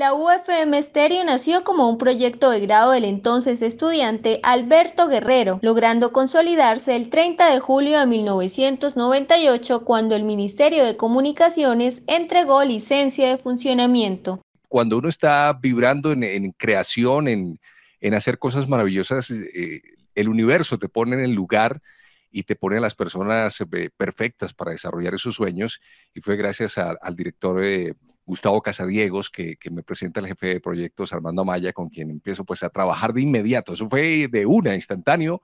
La UFM Stereo nació como un proyecto de grado del entonces estudiante Alberto Guerrero, logrando consolidarse el 30 de julio de 1998 cuando el Ministerio de Comunicaciones entregó licencia de funcionamiento. Cuando uno está vibrando en, creación, en, hacer cosas maravillosas, eh, el universo te pone en el lugar y te pone a las personas eh, perfectas para desarrollar esos sueños. Y fue gracias al director de eh, Gustavo Casadiegos, que, me presenta el jefe de proyectos, Armando Amaya, con quien empiezo pues a trabajar de inmediato. Eso fue de una, instantáneo,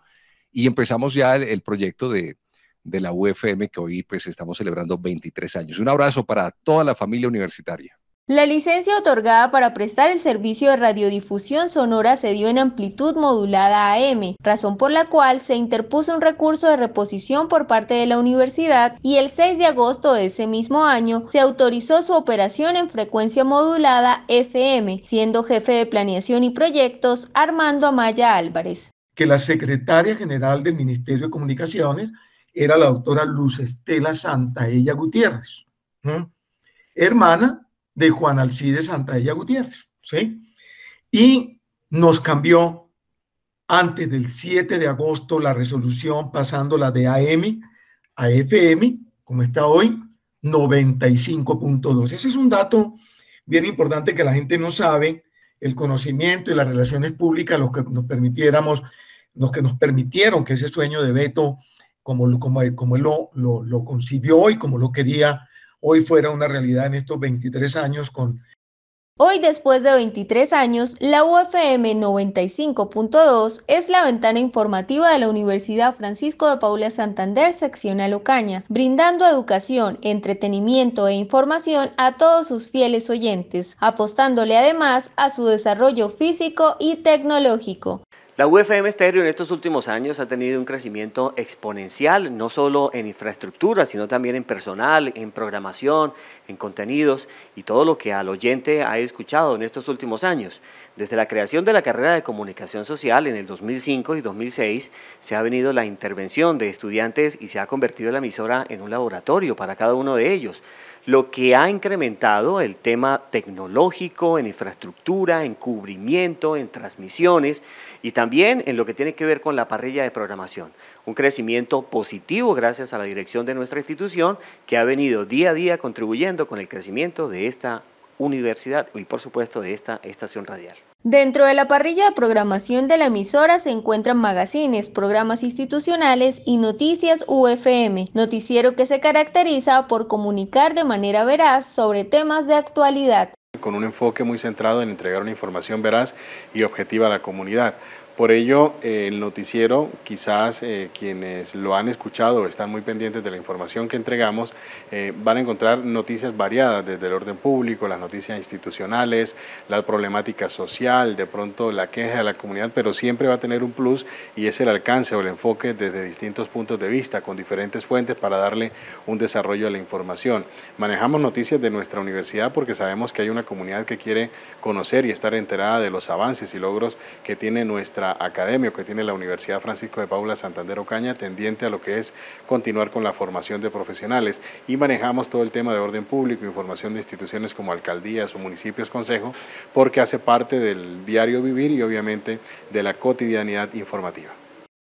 y empezamos ya el, proyecto de, de la UFM que hoy pues estamos celebrando 23 años. Un abrazo para toda la familia universitaria. La licencia otorgada para prestar el servicio de radiodifusión sonora se dio en amplitud modulada AM, razón por la cual se interpuso un recurso de reposición por parte de la universidad y el 6 de agosto de ese mismo año se autorizó su operación en frecuencia modulada FM, siendo jefe de planeación y proyectos Armando Amaya Álvarez. Que la secretaria general del Ministerio de Comunicaciones era la doctora Luz Estela Santaella Gutiérrez, hermana de Juan Alcides Santaella Gutiérrez, ¿sí? Y nos cambió antes del 7 de agosto la resolución pasándola de AM a FM, como está hoy, 95.2. Ese es un dato bien importante que la gente no sabe, el conocimiento y las relaciones públicas, los que nos permitiéramos, los que nos permitieron que ese sueño de Beto, como, como, como él lo, lo, lo concibió y como lo quería hoy fuera una realidad en estos 23 años con... Hoy, después de 23 años, la UFM 95.2 es la ventana informativa de la Universidad Francisco de Paula Santander, sección Alocaña, brindando educación, entretenimiento e información a todos sus fieles oyentes, apostándole además a su desarrollo físico y tecnológico. La UFM Estéreo en estos últimos años ha tenido un crecimiento exponencial, no solo en infraestructura, sino también en personal, en programación, en contenidos y todo lo que al oyente ha escuchado en estos últimos años. Desde la creación de la carrera de comunicación social en el 2005 y 2006, se ha venido la intervención de estudiantes y se ha convertido la emisora en un laboratorio para cada uno de ellos lo que ha incrementado el tema tecnológico, en infraestructura, en cubrimiento, en transmisiones y también en lo que tiene que ver con la parrilla de programación. Un crecimiento positivo gracias a la dirección de nuestra institución que ha venido día a día contribuyendo con el crecimiento de esta universidad y por supuesto de esta estación radial. Dentro de la parrilla de programación de la emisora se encuentran magazines, programas institucionales y noticias UFM, noticiero que se caracteriza por comunicar de manera veraz sobre temas de actualidad. Con un enfoque muy centrado en entregar una información veraz y objetiva a la comunidad por ello, eh, el noticiero, quizás eh, quienes lo han escuchado están muy pendientes de la información que entregamos, eh, van a encontrar noticias variadas desde el orden público, las noticias institucionales, la problemática social, de pronto la queja de la comunidad, pero siempre va a tener un plus y es el alcance o el enfoque desde distintos puntos de vista, con diferentes fuentes para darle un desarrollo a la información. Manejamos noticias de nuestra universidad porque sabemos que hay una comunidad que quiere conocer y estar enterada de los avances y logros que tiene nuestra academia que tiene la Universidad Francisco de Paula Santander Ocaña, tendiente a lo que es continuar con la formación de profesionales. Y manejamos todo el tema de orden público, información de instituciones como alcaldías o municipios, consejo, porque hace parte del diario vivir y obviamente de la cotidianidad informativa.